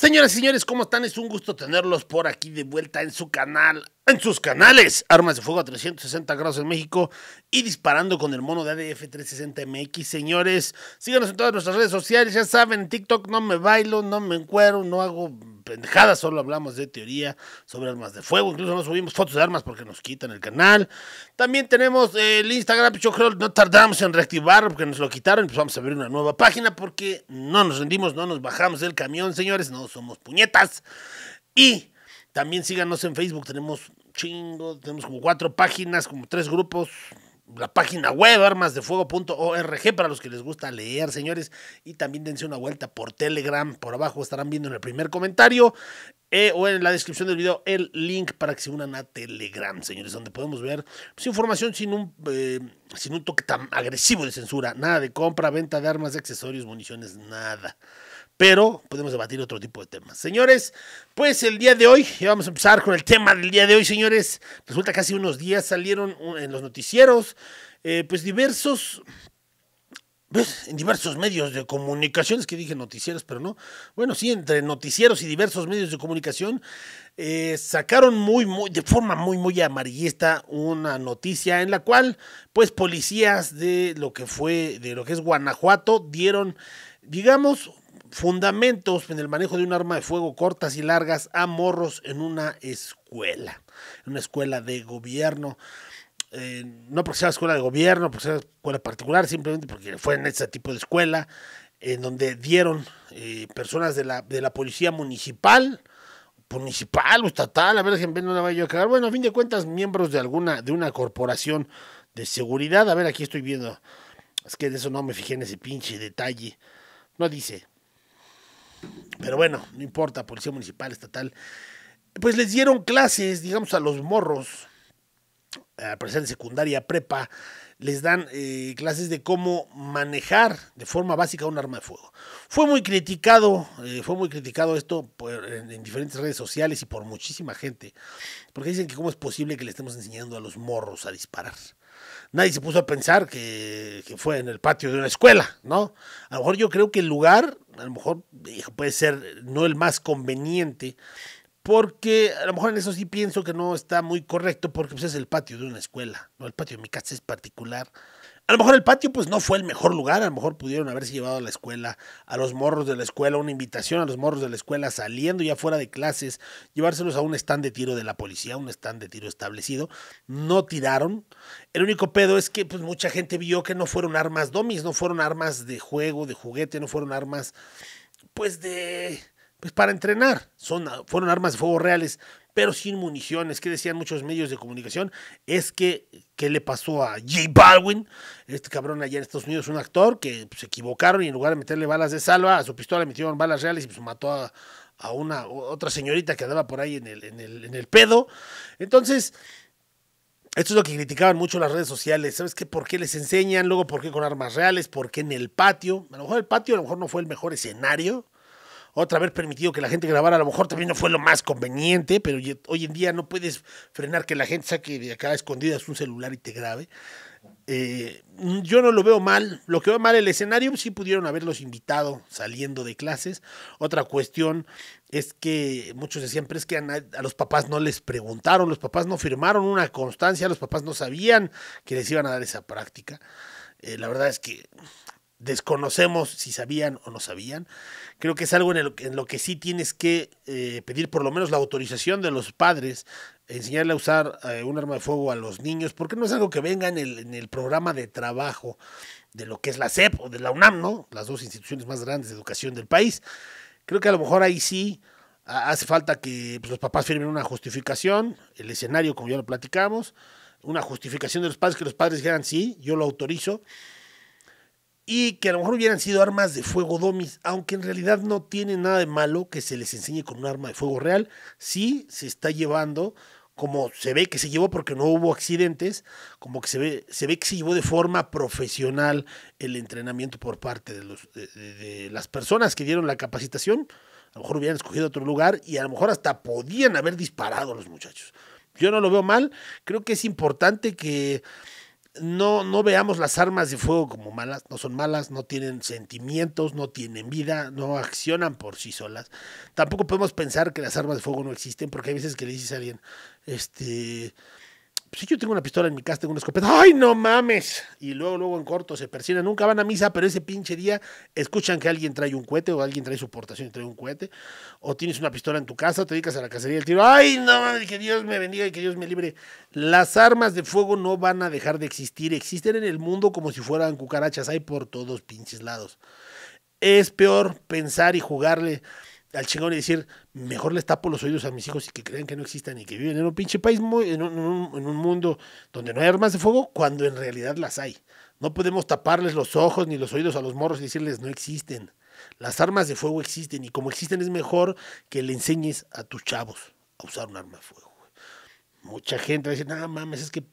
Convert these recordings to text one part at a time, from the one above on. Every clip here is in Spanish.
Señoras y señores, ¿cómo están? Es un gusto tenerlos por aquí de vuelta en su canal en sus canales. Armas de fuego a 360 grados en México y disparando con el mono de ADF 360MX. Señores, síganos en todas nuestras redes sociales. Ya saben, TikTok no me bailo, no me encuero, no hago pendejadas, solo hablamos de teoría sobre armas de fuego. Incluso no subimos fotos de armas porque nos quitan el canal. También tenemos el Instagram, yo creo no tardamos en reactivarlo porque nos lo quitaron. Pues vamos a abrir una nueva página porque no nos rendimos, no nos bajamos del camión, señores. No somos puñetas. Y también síganos en Facebook, tenemos chingo. Tenemos como cuatro páginas, como tres grupos. La página web armasdefuego.org para los que les gusta leer, señores. Y también dense una vuelta por Telegram. Por abajo estarán viendo en el primer comentario. Eh, o en la descripción del video el link para que se unan a Telegram, señores, donde podemos ver pues, información sin un, eh, sin un toque tan agresivo de censura. Nada de compra, venta de armas, de accesorios, municiones, nada. Pero podemos debatir otro tipo de temas. Señores, pues el día de hoy, ya vamos a empezar con el tema del día de hoy, señores. Resulta que hace unos días salieron en los noticieros eh, pues diversos ¿Ves? En diversos medios de comunicaciones, que dije noticieros, pero no. Bueno, sí, entre noticieros y diversos medios de comunicación, eh, sacaron muy, muy, de forma muy, muy amarillista una noticia en la cual, pues, policías de lo que fue, de lo que es Guanajuato, dieron, digamos, fundamentos en el manejo de un arma de fuego cortas y largas a morros en una escuela, en una escuela de gobierno. Eh, no porque sea escuela de gobierno, porque sea escuela particular, simplemente porque fue en ese tipo de escuela, en donde dieron eh, personas de la, de la policía municipal, municipal o estatal, a ver, ejemplo, no la vaya a cagar. Bueno, a fin de cuentas, miembros de alguna, de una corporación de seguridad. A ver, aquí estoy viendo. Es que de eso no me fijé en ese pinche detalle. No dice. Pero bueno, no importa, policía municipal, estatal. Pues les dieron clases, digamos, a los morros al parecer de secundaria, prepa, les dan eh, clases de cómo manejar de forma básica un arma de fuego. Fue muy criticado, eh, fue muy criticado esto en, en, diferentes redes sociales y por muchísima gente, porque dicen que cómo es posible que le estemos enseñando a los morros a disparar. Nadie se puso a pensar que, que fue en el patio de una escuela, ¿no? A lo mejor yo creo que el lugar, a lo mejor puede ser no el más conveniente porque a lo mejor en eso sí pienso que no está muy correcto, porque pues, es el patio de una escuela, ¿no? El patio de mi casa es particular. A lo mejor el patio pues no fue el mejor lugar, a lo mejor pudieron haberse llevado a la escuela, a los morros de la escuela, una invitación a los morros de la escuela saliendo ya fuera de clases, llevárselos a un stand de tiro de la policía, un stand de tiro establecido. No tiraron. El único pedo es que pues mucha gente vio que no fueron armas domis, no fueron armas de juego, de juguete, no fueron armas pues de pues para entrenar. Son, ah, fueron armas de fuego reales, pero sin municiones, que decían muchos medios de comunicación, es que, ¿qué le pasó a J Baldwin? Este cabrón allá en Estados Unidos, un actor que pues, se equivocaron y en lugar de meterle balas de salva, a su pistola le metieron balas reales y pues mató a, una otra señorita que andaba por ahí en el, el, en el pedo. Entonces... Esto es lo que criticaban mucho las redes sociales. ¿Sabes qué? ¿Por qué les enseñan? Luego, ¿por qué con armas reales? ¿Por qué en el patio? A lo mejor el patio a lo mejor no fue el mejor escenario otra haber permitido que la gente grabara, a lo mejor también no fue lo más conveniente, pero hoy en día no puedes frenar que la gente saque de acá escondidas un celular y te grabe. Eh, yo no lo veo mal. Lo que veo mal el escenario, sí pudieron haberlos invitado saliendo de clases. Otra cuestión es que muchos decían, pero es que a, los papás no les preguntaron, los papás no firmaron una constancia, los papás no sabían que les iban a dar esa práctica. Eh, la verdad es que desconocemos si sabían o no sabían. Creo que es algo en, en lo que sí tienes que eh, pedir por lo menos la autorización de los padres, enseñarle a usar eh, un arma de fuego a los niños, porque no es algo que venga en el, en el, programa de trabajo de lo que es la CEP o de la UNAM, ¿no? Las dos instituciones más grandes de educación del país. Creo que a lo mejor ahí sí hace falta que pues, los papás firmen una justificación, el escenario como ya lo platicamos, una justificación de los padres, que los padres digan sí, yo lo autorizo y que a lo mejor hubieran sido armas de fuego domis, aunque en realidad no tiene nada de malo que se les enseñe con un arma de fuego real, sí se está llevando como se ve que se llevó porque no hubo accidentes, como que se ve, se ve que se llevó de forma profesional el entrenamiento por parte de, los, de, las personas que dieron la capacitación. A lo mejor hubieran escogido otro lugar y a lo mejor hasta podían haber disparado a los muchachos. Yo no lo veo mal. Creo que es importante que no, no veamos las armas de fuego como malas, no son malas, no tienen sentimientos, no tienen vida, no accionan por sí solas. Tampoco podemos pensar que las armas de fuego no existen, porque hay veces que le dices a alguien, este, si pues yo tengo una pistola en mi casa, tengo una escopeta. ¡Ay, no mames! Y luego, luego en corto se persiguen. Nunca van a misa, pero ese pinche día escuchan que alguien trae un cohete o alguien trae su portación y trae un cohete. O tienes una pistola en tu casa, te dedicas a la cacería del tiro. ¡Ay, no mames! Que Dios me bendiga y que Dios me libre. Las armas de fuego no van a dejar de existir. Existen en el mundo como si fueran cucarachas. Hay por todos pinches lados. Es peor pensar y jugarle al chingón y decir, mejor les tapo los oídos a mis hijos y que crean que no existan y que viven en un pinche país, en, un, mundo donde no hay armas de fuego, cuando en realidad las hay. No podemos taparles los ojos ni los oídos a los morros y decirles, no existen. Las armas de fuego existen y como existen es mejor que le enseñes a tus chavos a usar un arma de fuego. Mucha gente dice, a decir, no mames, es que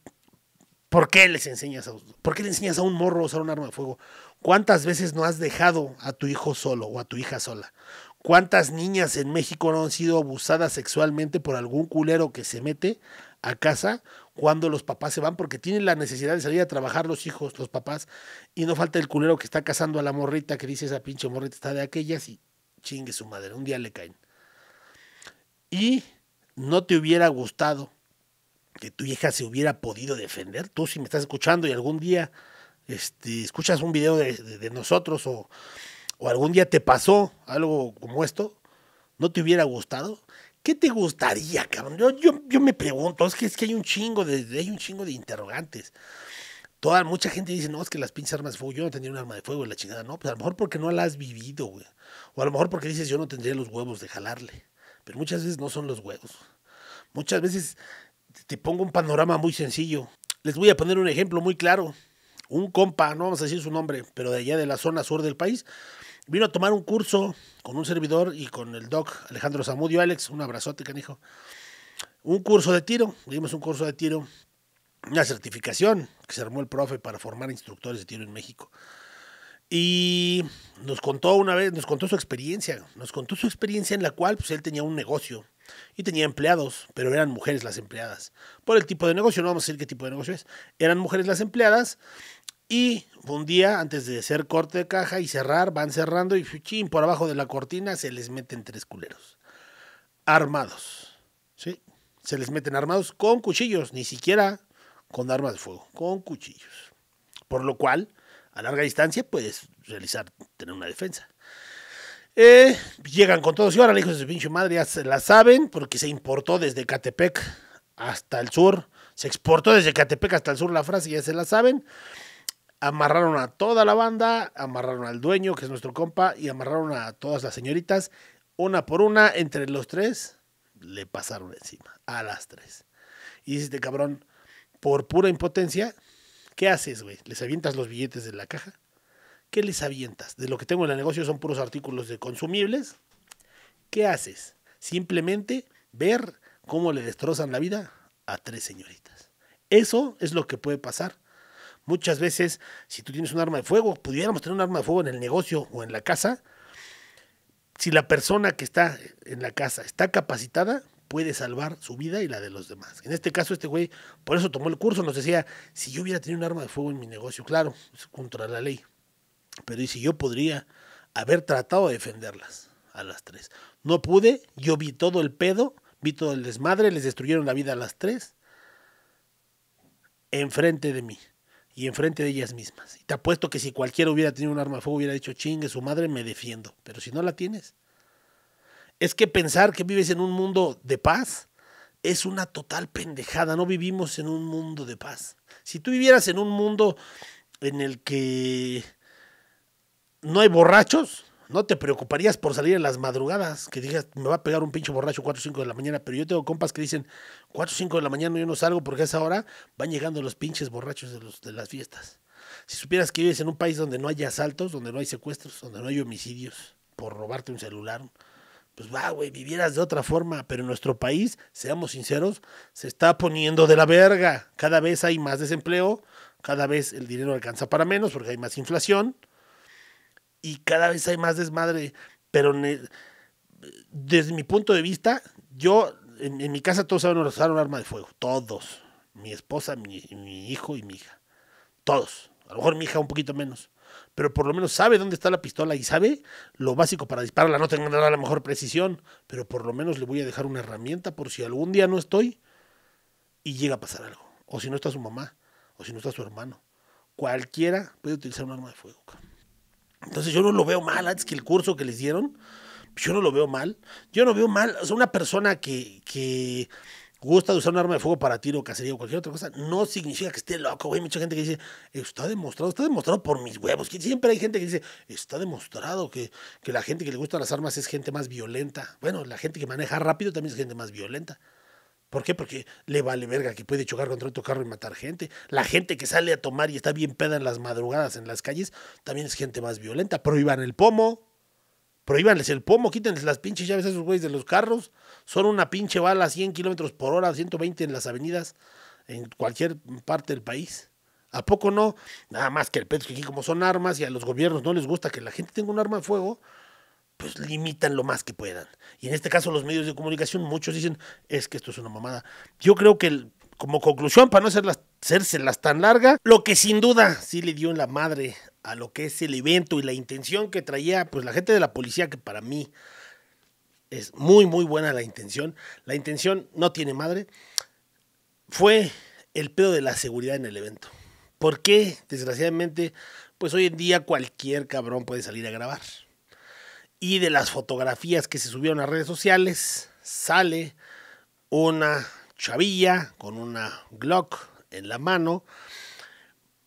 ¿Por qué les enseñas a, qué le enseñas a un morro a usar un arma de fuego? ¿Cuántas veces no has dejado a tu hijo solo o a tu hija sola? ¿Cuántas niñas en México no han sido abusadas sexualmente por algún culero que se mete a casa cuando los papás se van? Porque tienen la necesidad de salir a trabajar los hijos, los papás, y no falta el culero que está casando a la morrita que dice esa pinche morrita está de aquellas y chingue su madre, un día le caen. Y no te hubiera gustado que tu hija se hubiera podido defender. Tú si me estás escuchando y algún día este, escuchas un video de nosotros o o algún día te pasó algo como esto, ¿no te hubiera gustado? ¿Qué te gustaría, cabrón? Yo, me pregunto, es que, es que hay un chingo de, hay un chingo de interrogantes. Toda, mucha gente dice, no, es que las pinches armas de fuego, yo no tendría un arma de fuego en la chingada. No, pues a lo mejor porque no la has vivido, güey. O a lo mejor porque dices, yo no tendría los huevos de jalarle. Pero muchas veces no son los huevos. Muchas veces te pongo un panorama muy sencillo. Les voy a poner un ejemplo muy claro un compa, no vamos a decir su nombre, pero de allá de la zona sur del país, vino a tomar un curso con un servidor y con el doc Alejandro Zamudio Alex, un abrazote, canijo. Un curso de tiro, dimos un curso de tiro, una certificación que se armó el profe para formar instructores de tiro en México. Y nos contó una vez, nos contó su experiencia, nos contó su experiencia en la cual pues él tenía un negocio y tenía empleados, pero eran mujeres las empleadas. Por el tipo de negocio, no vamos a decir qué tipo de negocio es, eran mujeres las empleadas y un día antes de hacer corte de caja y cerrar, van cerrando y fuchín por abajo de la cortina se les meten tres culeros. Armados. ¿Sí? Se les meten armados con cuchillos, ni siquiera con armas de fuego, con cuchillos. Por lo cual, a larga distancia puedes realizar, tener una defensa. Eh, llegan con todos y ahora, hijos de su pinche madre, ya se la saben, porque se importó desde Catepec hasta el sur. Se exportó desde Catepec hasta el sur la frase, ya se la saben. Amarraron a toda la banda, amarraron al dueño, que es nuestro compa, y amarraron a todas las señoritas, una por una, entre los tres, le pasaron encima, a las tres. Y dice este cabrón, por pura impotencia, ¿Qué haces, güey? ¿Les avientas los billetes de la caja? ¿Qué les avientas? De lo que tengo en el negocio son puros artículos de consumibles. ¿Qué haces? Simplemente ver cómo le destrozan la vida a tres señoritas. Eso es lo que puede pasar. Muchas veces, si tú tienes un arma de fuego, pudiéramos tener un arma de fuego en el negocio o en la casa. Si la persona que está en la casa está capacitada, puede salvar su vida y la de los demás. En este caso, este güey, por eso tomó el curso, nos decía, si yo hubiera tenido un arma de fuego en mi negocio, claro, es contra la ley, pero y si yo podría haber tratado de defenderlas a las tres. No pude, yo vi todo el pedo, vi todo el desmadre, les destruyeron la vida a las tres, enfrente de mí y enfrente de ellas mismas. Y te apuesto que si cualquiera hubiera tenido un arma de fuego, hubiera dicho, chingue su madre, me defiendo, pero si no la tienes es que pensar que vives en un mundo de paz es una total pendejada. No vivimos en un mundo de paz. Si tú vivieras en un mundo en el que no hay borrachos, no te preocuparías por salir en las madrugadas, que digas, me va a pegar un pinche borracho 4 o 5 de la mañana, pero yo tengo compas que dicen, 4 o 5 de la mañana yo no salgo porque a esa hora van llegando los pinches borrachos de, de las fiestas. Si supieras que vives en un país donde no hay asaltos, donde no hay secuestros, donde no hay homicidios por robarte un celular, pues va, güey, vivieras de otra forma, pero en nuestro país, seamos sinceros, se está poniendo de la verga. Cada vez hay más desempleo, cada vez el dinero alcanza para menos porque hay más inflación y cada vez hay más desmadre. Pero desde mi punto de vista, yo, en, mi casa todos saben usar un arma de fuego, todos. Mi esposa, mi hijo y mi hija, todos. A lo mejor mi hija un poquito menos pero por lo menos sabe dónde está la pistola y sabe lo básico para dispararla. No tengo de la mejor precisión, pero por lo menos le voy a dejar una herramienta por si algún día no estoy y llega a pasar algo. O si no está su mamá, o si no está su hermano. Cualquiera puede utilizar un arma de fuego. Entonces yo no lo veo mal, antes que el curso que les dieron, yo no lo veo mal. Yo no veo mal, o sea, una persona que, que gusta de usar un arma de fuego para tiro, cacería o cualquier otra cosa, no significa que esté loco, güey. Mucha gente que dice, está demostrado, está demostrado por mis huevos. Que siempre hay gente que dice, está demostrado que, que la gente que le gustan las armas es gente más violenta. Bueno, la gente que maneja rápido también es gente más violenta. ¿Por qué? Porque le vale verga que puede chocar contra otro carro y matar gente. La gente que sale a tomar y está bien peda en las madrugadas en las calles también es gente más violenta. Prohíban el pomo, Prohíbanles el pomo, quítenles las pinches llaves a esos güeyes de los carros. Son una pinche bala a 100 kilómetros por hora, 120 en las avenidas, en cualquier parte del país. ¿A poco no? Nada más que el pedo que aquí, como son armas y a los gobiernos no les gusta que la gente tenga un arma de fuego, pues limitan lo más que puedan. Y en este caso los medios de comunicación, muchos dicen, es que esto es una mamada. Yo creo que como conclusión, para no hacerlas, las tan larga, lo que sin duda sí le dio en la madre a lo que es el evento y la intención que traía pues la gente de la policía que para mí es muy muy buena la intención. La intención no tiene madre. Fue el pedo de la seguridad en el evento. porque Desgraciadamente, pues hoy en día cualquier cabrón puede salir a grabar. Y de las fotografías que se subieron a redes sociales, sale una chavilla con una Glock en la mano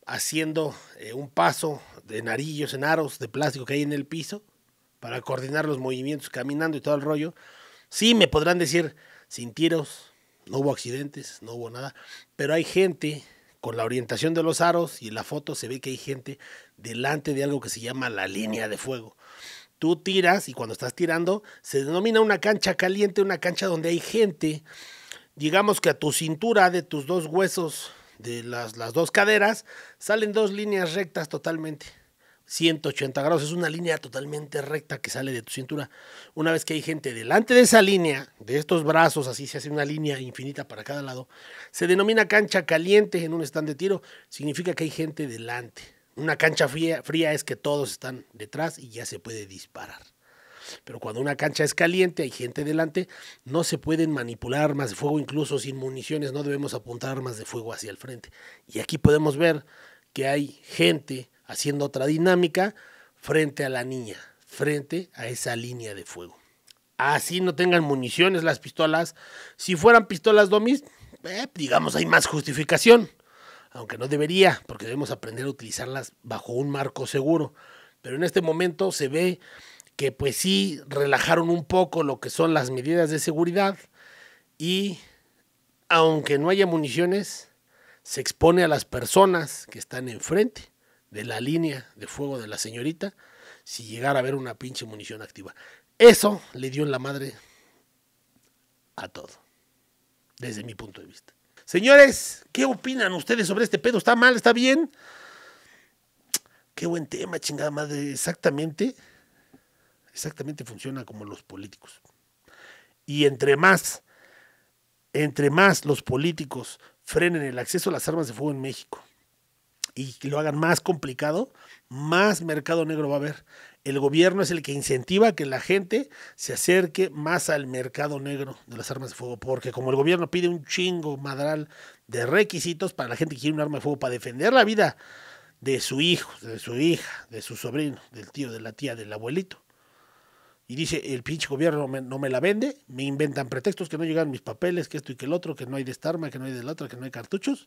haciendo eh, un paso de narillos en aros de plástico que hay en el piso para coordinar los movimientos caminando y todo el rollo. Sí, me podrán decir, sin tiros, no hubo accidentes, no hubo nada, pero hay gente con la orientación de los aros y en la foto se ve que hay gente delante de algo que se llama la línea de fuego. Tú tiras y cuando estás tirando se denomina una cancha caliente, una cancha donde hay gente, digamos que a tu cintura de tus dos huesos de las, dos caderas, salen dos líneas rectas totalmente. 180 grados, es una línea totalmente recta que sale de tu cintura. Una vez que hay gente delante de esa línea, de estos brazos, así se hace una línea infinita para cada lado, se denomina cancha caliente en un stand de tiro, significa que hay gente delante. Una cancha fría, fría es que todos están detrás y ya se puede disparar. Pero cuando una cancha es caliente, hay gente delante, no se pueden manipular armas de fuego, incluso sin municiones, no debemos apuntar armas de fuego hacia el frente. Y aquí podemos ver que hay gente haciendo otra dinámica frente a la niña, frente a esa línea de fuego. Así no tengan municiones las pistolas. Si fueran pistolas domis, eh, digamos, hay más justificación. Aunque no debería, porque debemos aprender a utilizarlas bajo un marco seguro. Pero en este momento se ve que pues sí relajaron un poco lo que son las medidas de seguridad y aunque no haya municiones, se expone a las personas que están enfrente de la línea de fuego de la señorita si llegara a haber una pinche munición activa. Eso le dio en la madre a todo, desde mi punto de vista. Señores, ¿qué opinan ustedes sobre este pedo? ¿Está mal? ¿Está bien? Qué buen tema, chingada madre, exactamente exactamente funciona como los políticos. Y entre más, entre más los políticos frenen el acceso a las armas de fuego en México y lo hagan más complicado, más mercado negro va a haber. El gobierno es el que incentiva que la gente se acerque más al mercado negro de las armas de fuego, porque como el gobierno pide un chingo madral de requisitos para la gente que quiere un arma de fuego para defender la vida de su hijo, de su hija, de su sobrino, del tío, de la tía, del abuelito, y dice, el pinche gobierno no me la vende, me inventan pretextos que no llegan mis papeles, que esto y que el otro, que no hay de esta arma, que no hay de la otra, que no hay cartuchos,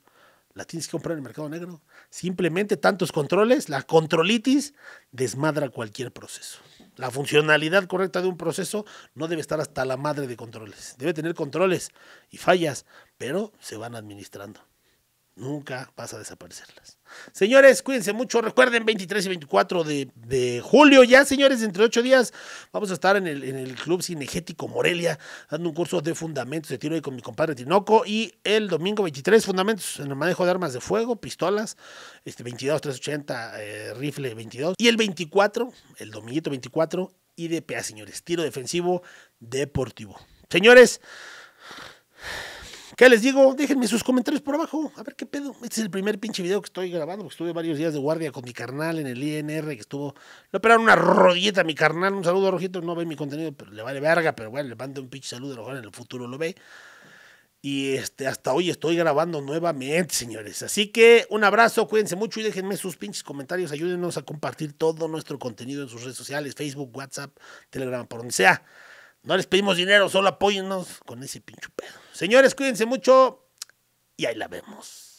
la tienes que comprar en el mercado negro. Simplemente tantos controles, la controlitis desmadra cualquier proceso. La funcionalidad correcta de un proceso no debe estar hasta la madre de controles. Debe tener controles y fallas, pero se van administrando. Nunca vas a desaparecerlas. Señores, cuídense mucho. Recuerden, 23 y 24 de, julio ya, señores, entre ocho días vamos a estar en el, Club Cinegético Morelia dando un curso de fundamentos de tiro con mi compadre Tinoco. Y el domingo 23, fundamentos en el manejo de armas de fuego, pistolas, este 22, 380, eh, rifle 22. Y el 24, el dominguito 24, IDPA, señores, tiro defensivo deportivo. Señores, ¿Qué les digo? Déjenme sus comentarios por abajo. A ver qué pedo. Este es el primer pinche video que estoy grabando. Porque estuve varios días de guardia con mi carnal en el INR que estuvo. Le operaron una rodilleta a mi carnal. Un saludo a Rojito. No ve mi contenido, pero le vale verga. Pero bueno, le mando un pinche saludo. A lo en el futuro lo ve. Y este, hasta hoy estoy grabando nuevamente, señores. Así que un abrazo, cuídense mucho y déjenme sus pinches comentarios. Ayúdenos a compartir todo nuestro contenido en sus redes sociales, Facebook, WhatsApp, Telegram, por donde sea. No les pedimos dinero, solo apóyennos con ese pinche pedo. Señores, cuídense mucho y ahí la vemos.